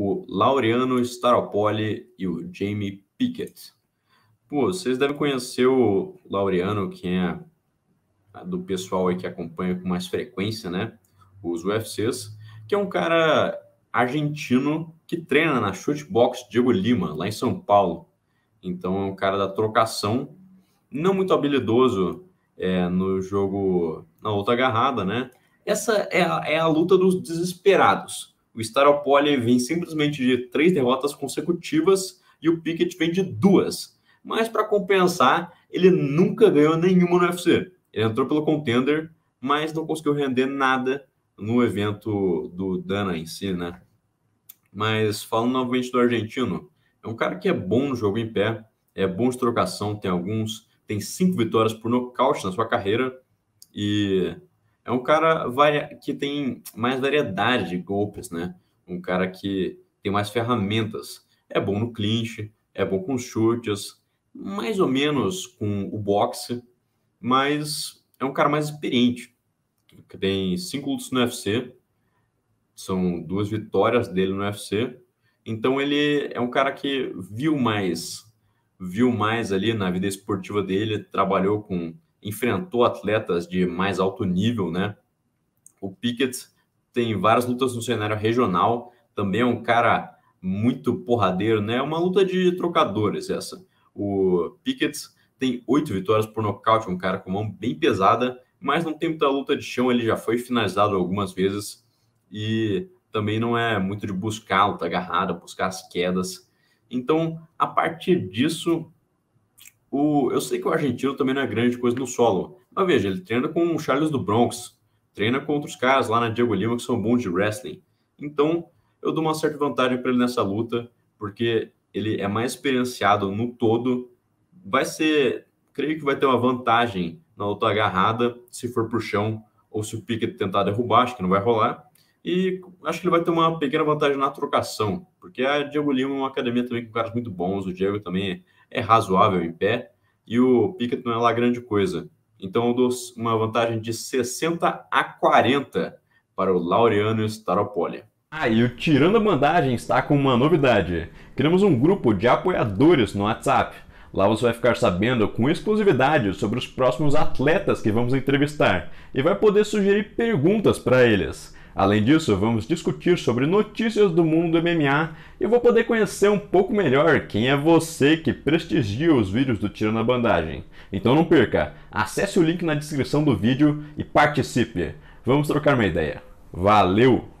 o Laureano Staropoli e o Jamie Pickett. Pô, vocês devem conhecer o Laureano, que é do pessoal aí que acompanha com mais frequência, né? Os UFCs, que é um cara argentino que treina na Shootbox Diego Lima, lá em São Paulo. Então é um cara da trocação, não muito habilidoso é, no jogo, na luta agarrada, né? Essa é a, é a luta dos desesperados. O Staropoli vem simplesmente de três derrotas consecutivas e o Pickett vem de duas. Mas para compensar, ele nunca ganhou nenhuma no UFC. Ele entrou pelo contender, mas não conseguiu render nada no evento do Dana em si, né? Mas falando novamente do argentino, é um cara que é bom no jogo em pé, é bom de trocação, tem alguns, tem cinco vitórias por nocaute na sua carreira e é um cara que tem mais variedade de golpes, né? Um cara que tem mais ferramentas. É bom no clinch, é bom com chutes, mais ou menos com o boxe, mas é um cara mais experiente. Que tem cinco lutas no UFC, são duas vitórias dele no UFC. Então ele é um cara que viu mais, viu mais ali na vida esportiva dele, trabalhou com enfrentou atletas de mais alto nível, né? O Pickett tem várias lutas no cenário regional, também é um cara muito porradeiro, né? É uma luta de trocadores essa. O Pickett tem oito vitórias por nocaute, um cara com mão bem pesada, mas não tem muita luta de chão, ele já foi finalizado algumas vezes e também não é muito de buscar luta agarrada, buscar as quedas. Então, a partir disso, o, eu sei que o argentino também não é grande coisa no solo, mas veja, ele treina com o Charles do Bronx, treina com outros caras lá na Diego Lima que são bons de wrestling. Então, eu dou uma certa vantagem para ele nessa luta, porque ele é mais experienciado no todo. Vai ser, creio que vai ter uma vantagem na luta agarrada, se for pro chão ou se o Pickett tentar derrubar, acho que não vai rolar. E acho que ele vai ter uma pequena vantagem na trocação, porque a Diego Lima é uma academia também com caras muito bons, o Diego também é é razoável em pé e o Pickett não é lá grande coisa. Então eu dou uma vantagem de 60 a 40 para o Laureano Staropoli. Ah, e o Tirando a Bandagem está com uma novidade. Criamos um grupo de apoiadores no WhatsApp. Lá você vai ficar sabendo com exclusividade sobre os próximos atletas que vamos entrevistar e vai poder sugerir perguntas para eles. Além disso, vamos discutir sobre notícias do mundo MMA e vou poder conhecer um pouco melhor quem é você que prestigia os vídeos do Tiro na Bandagem. Então não perca, acesse o link na descrição do vídeo e participe. Vamos trocar uma ideia. Valeu!